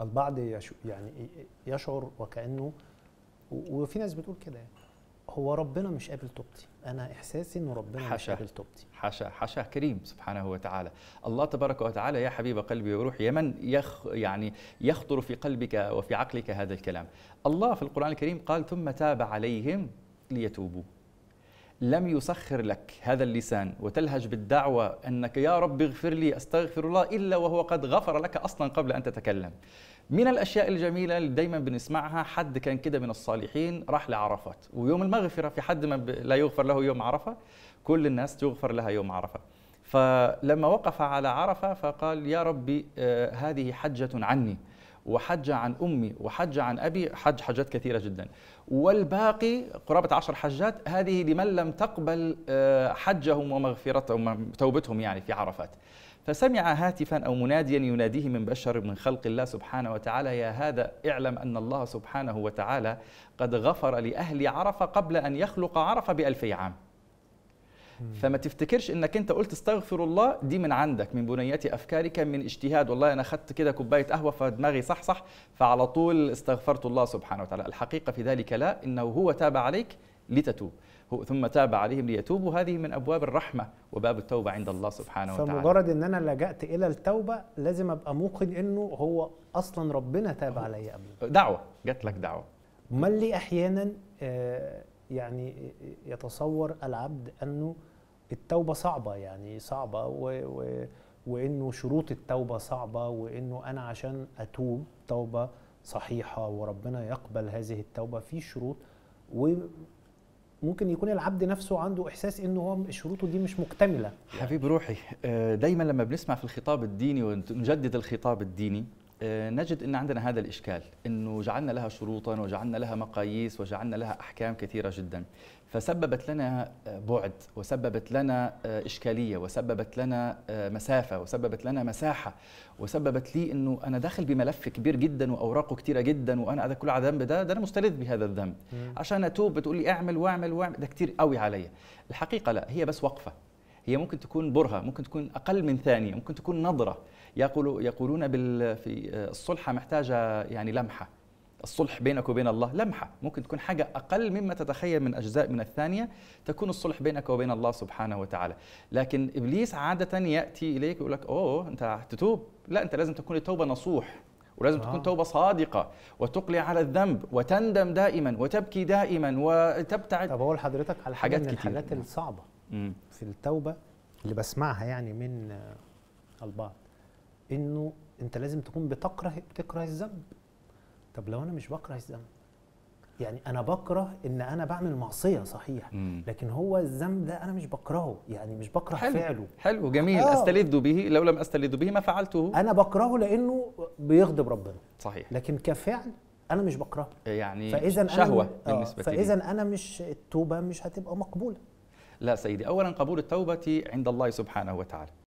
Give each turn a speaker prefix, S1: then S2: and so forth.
S1: البعض يعني يشعر وكانه وفي ناس بتقول كده يعني هو ربنا مش قابل توبتي انا احساسي ان ربنا حشا مش قابل توبتي
S2: حاشا حاشا كريم سبحانه وتعالى الله تبارك وتعالى يا حبيب قلبي وروحي يا من يخ يعني يخطر في قلبك وفي عقلك هذا الكلام الله في القران الكريم قال ثم تاب عليهم ليتوبوا لم يسخر لك هذا اللسان وتلهج بالدعوة أنك يا رب اغفر لي أستغفر الله إلا وهو قد غفر لك أصلا قبل أن تتكلم من الأشياء الجميلة اللي دايما بنسمعها حد كان كده من الصالحين راح لعرفات ويوم المغفرة في حد ما لا يغفر له يوم عرفة كل الناس تغفر لها يوم عرفة فلما وقف على عرفة فقال يا ربي آه، هذه حجة عني وحج عن أمي وحج عن أبي حج حجات كثيرة جدا والباقي قرابة عشر حجات هذه لمن لم تقبل آه، حجهم ومغفرتهم توبتهم يعني في عرفات فسمع هاتفا أو مناديا يناديه من بشر من خلق الله سبحانه وتعالى يا هذا اعلم أن الله سبحانه وتعالى قد غفر لأهل عرفة قبل أن يخلق عرفة بألفي عام فما تفتكرش انك انت قلت استغفر الله دي من عندك من بنيات افكارك من اجتهاد والله انا اخذت كده كوبايه قهوه فدماغي صح صح فعلى طول استغفرت الله سبحانه وتعالى الحقيقه في ذلك لا انه هو تاب عليك لتتوب ثم تاب عليهم ليتوبوا هذه من ابواب الرحمه وباب التوبه عند الله سبحانه وتعالى فمجرد
S1: ان انا لجأت الى التوبه لازم ابقى موقن انه هو اصلا ربنا تاب عليا قبل دعوه جات لك دعوه امال لي احيانا آه يعني يتصور العبد انه التوبه صعبه يعني صعبه و, و وانه شروط التوبه صعبه وانه انا عشان اتوب توبه صحيحه وربنا يقبل هذه التوبه في شروط وممكن يكون العبد نفسه عنده احساس انه هو شروطه دي مش مكتمله حبيب روحي
S2: آه، دايما لما بنسمع في الخطاب الديني ونجدد الخطاب الديني آه، نجد ان عندنا هذا الاشكال انه جعلنا لها شروطا وجعلنا لها مقاييس وجعلنا لها احكام كثيره جدا فسببت لنا آه، بعد وسببت لنا آه، اشكاليه وسببت لنا مسافه وسببت لنا مساحه وسببت لي انه انا داخل بملف كبير جدا واوراقه كثيره جدا وانا هذا كله على ذنب ده ده انا مستلذ بهذا الذنب عشان اتوب بتقول لي اعمل واعمل واعمل ده كثير قوي علي الحقيقه لا هي بس وقفه هي ممكن تكون برهة ممكن تكون أقل من ثانية ممكن تكون نظرة يقول يقولون بال في آه، الصلحة محتاجة يعني لمحة الصلح بينك وبين الله لمحة ممكن تكون حاجة أقل مما تتخيل من أجزاء من الثانية تكون الصلح بينك وبين الله سبحانه وتعالى لكن إبليس عادة يأتي إليك ويقول لك أوه أنت تتوب لا أنت لازم تكون التوبة نصوح ولازم آه. تكون توبة صادقة وتقلع على الذنب وتندم دائما وتبكي دائما وتبتعد
S1: طب أقول حضرتك على حاجات من الحاجات الصعبة في التوبه اللي بسمعها يعني من البعض انه انت لازم تكون بتكره بتكره الذنب طب لو انا مش بكره الذنب يعني انا بكره ان انا بعمل معصيه صحيح مم. لكن هو الذنب ده انا مش بكرهه يعني مش بكره حلو. فعله
S2: حلو جميل آه. استلذ به لو لم استلذ به ما فعلته انا بكرهه لانه بيغضب ربنا صحيح
S1: لكن كفعل انا مش بكرهه
S2: يعني فاذا شهوه أنا آه، بالنسبه لي فاذا
S1: انا مش التوبه مش هتبقى مقبوله
S2: لا سيدي أولا قبول التوبة عند الله سبحانه وتعالى